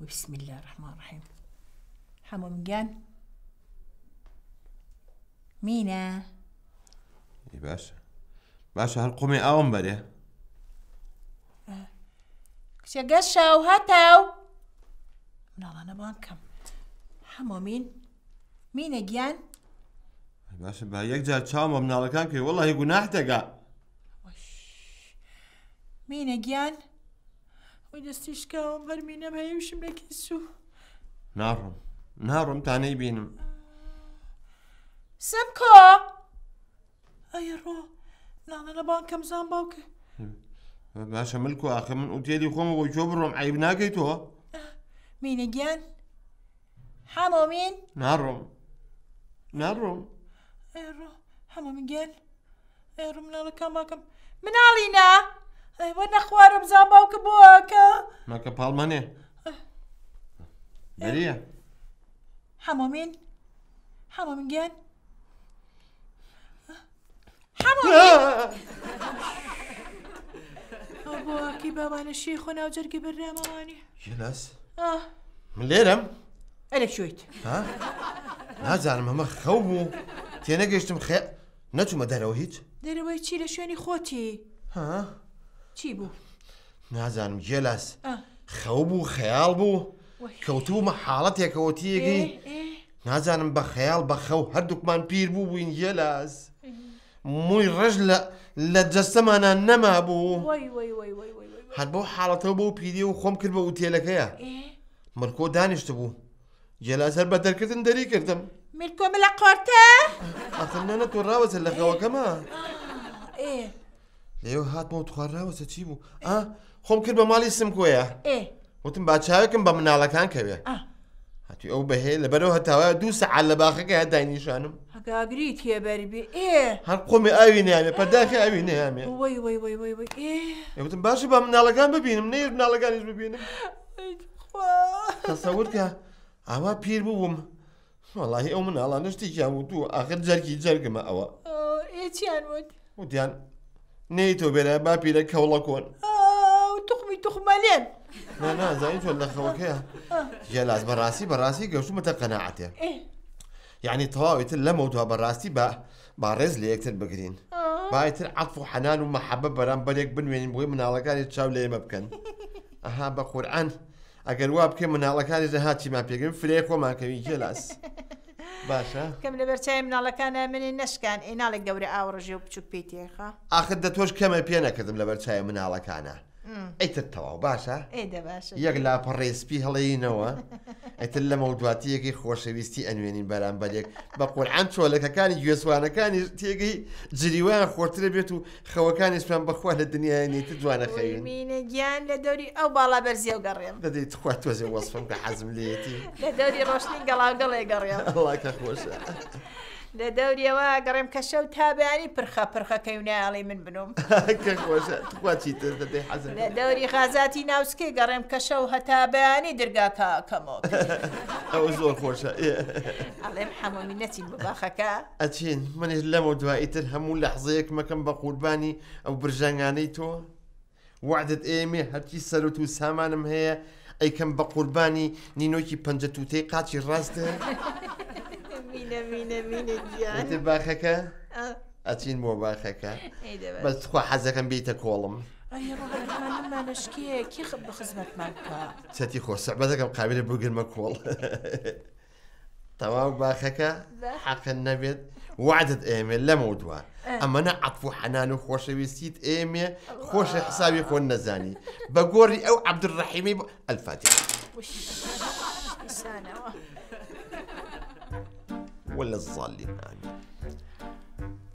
وبسم الله الرحمن الرحيم جان مينا يا باشا باشا هالقومي أوم بدي شقشة وهتاو الله أنا بانكم حمو مين مين أجيان باشا بها يكجر تشاوم من على كاكي والله يقول نحتقا مين أجيان دەستیشکاوم بەرمینەم هەیەوشم لە کیسو نارم ناڕم تانەی بینم سمکۆ ئەیە لا ناڵە لا بانکەم زان باوکە باشە ملک و ئاخە من ئوتێلی خۆم بۆ مين بڕۆم عیب ناکەیتەوە مینەگیان حەمۆمین ناڕۆم ناڕۆم ئێڕۆ هەموو میگەن ئێڕم ناڵەکەم باکەم مناڵینە؟ ئەیوە نەخوارم ما باوکە بۆ کە مەکە پاڵمانێ بەریە هەمومین هەموو من گیان بۆکی باوانە انا خۆ ناوجەرگی بەرنامەوانی لاس من لێرم ئەلێک شویت نازانم خوبو خەو انا تێنەگەشتم خێ نەچوومە دەرەوە هیچ دەرەوەی چی لە شوێنی خۆتی ها؟ چی بوو؟ نازانم گێلاس خەو بوو خەیاڵ بوو کەوتومە حاڵەتێکەوەتیەکەی نازانم بە خەیاڵ بە خەو هەردووکمان پیر بوو بووین گێلاس مووی ڕژ لە جەستەمانان نەما بوو هەر بۆ حاڵەتەوە بۆ پیری و خۆم کرد بە وتێلەکەیە مرکۆ دانیشت بوو جێلاسەر بە دەرکردن دەری کردم میرکۆمە لە قۆرتە؟ ئەخنەنە تۆ ڕاوەزە لە خەوەکەمە؟ ئێوە هاتمەوە توخواردناوەسە چی بوو ئا خۆم کرد بە ماڵی سم کۆیە وتم باچاوێکم بە مناڵەکان کەوێ هاتی ئەو بەهێ لە بەرەوە هەتاوە دوو سەعال لە باخەکە هە داینیشانم هەگاگری تێبەربی ئێ هەر قۆمی ئاوی نیامێ پەداخی ئاوی نیامێ وتم باشە بە مناڵەکان ببینم نێر مناڵەکانیش ببینم تەسەورکە ئاوا پیر بووم وڵی ئەو مناڵانشتێکیان و دوو ئاخر جەرکی جەرگمە ئەوە چیان وت وتیان نيتو بينا ما بينا او آه، تخمي تخمالين لا لا زين شو اللي خوك يا آه. لاز براسي براسي قال شو متى ايه يعني تواويت لموتها براسي با بارز لي اكثر بكرين آه. بايتر عطف وحنان ومحبه برام بليك بنوين بغي من على كاري تشاو لي مبكن اها بقران اگر كم من على كاري زهاتي ما بيقن فريق وما كوي جلاس کەم لە بەرچای مناڵەکانە منی نشکان ئێناڵێک گەورە ئاوڕژی و بچوک پێ تێخە ئاخر دە تۆش کەمە پێ نەکردم لە بەرچای مناڵەکانە ئەیتت تەواو باشە؟ ئێ دە باشە یەک لاپەڕێسپی هەڵێینەوە ئەتر لە مەودواتیەکی خۆشەویستی ئەنوێنین بەرامبەرێک بە قورعان چۆلەکەەکانی گوێسوانەکانی تێگەی جریوان خۆترە بێت و خەوەکانی سپیان بەخوا لە دنیای نیتە جوانە خەوینە گیان لە دەوری ئەو باڵا بەرزیە و گەڕێم دەدەیت خوا تۆزێ وەسفم کە حەزم لێتی لە دەوری ڕۆشنی گەڵاگەڵێ گەڕێم خۆشە. لە دەوریەوە گەڕێم کەشە و تابیانی پرخە پرخەکەی وناڵی من بنوم لە دەوری خازاتی ناوسکی گەڕێم کەشە و هەتابیانی دەرگاکەکەمەوە ئەو زۆر خۆشە ئەڵێم هەمووی نەچین بباخەکە ئەچین منێ لەمە دواییتر هەموو لە حزەیەک مەکەم بە قوربانی ئەو برژەنگانەی تۆ وعدت ئێمێ هەرچی سەرت و سامانم هەیە ئەیکەم بە قوربانی نینۆکی پەنجە تووتەی قاچی ڕاستە. مینە مینە مینە گیان باخەکە آه. ئەچین بۆ باخەکە بەخوا حەزەکەم بیتە کۆڵم. مانشکەیەکی بخزمەتمان سەتی خۆسە بەدەکەم قابلە بگرمە کۆڵ تەواو باخەکە حەقن نەبێت وعدت ئێمێ لەمە دووە ئەمەە عەتف و حەنان و خۆشەویستیت ئێمێ خۆشە حساوی خۆن نەزانی بە گۆری ئەو عبدڕەحیمی ئەلفاتی. ولا الظالم آمين يعني.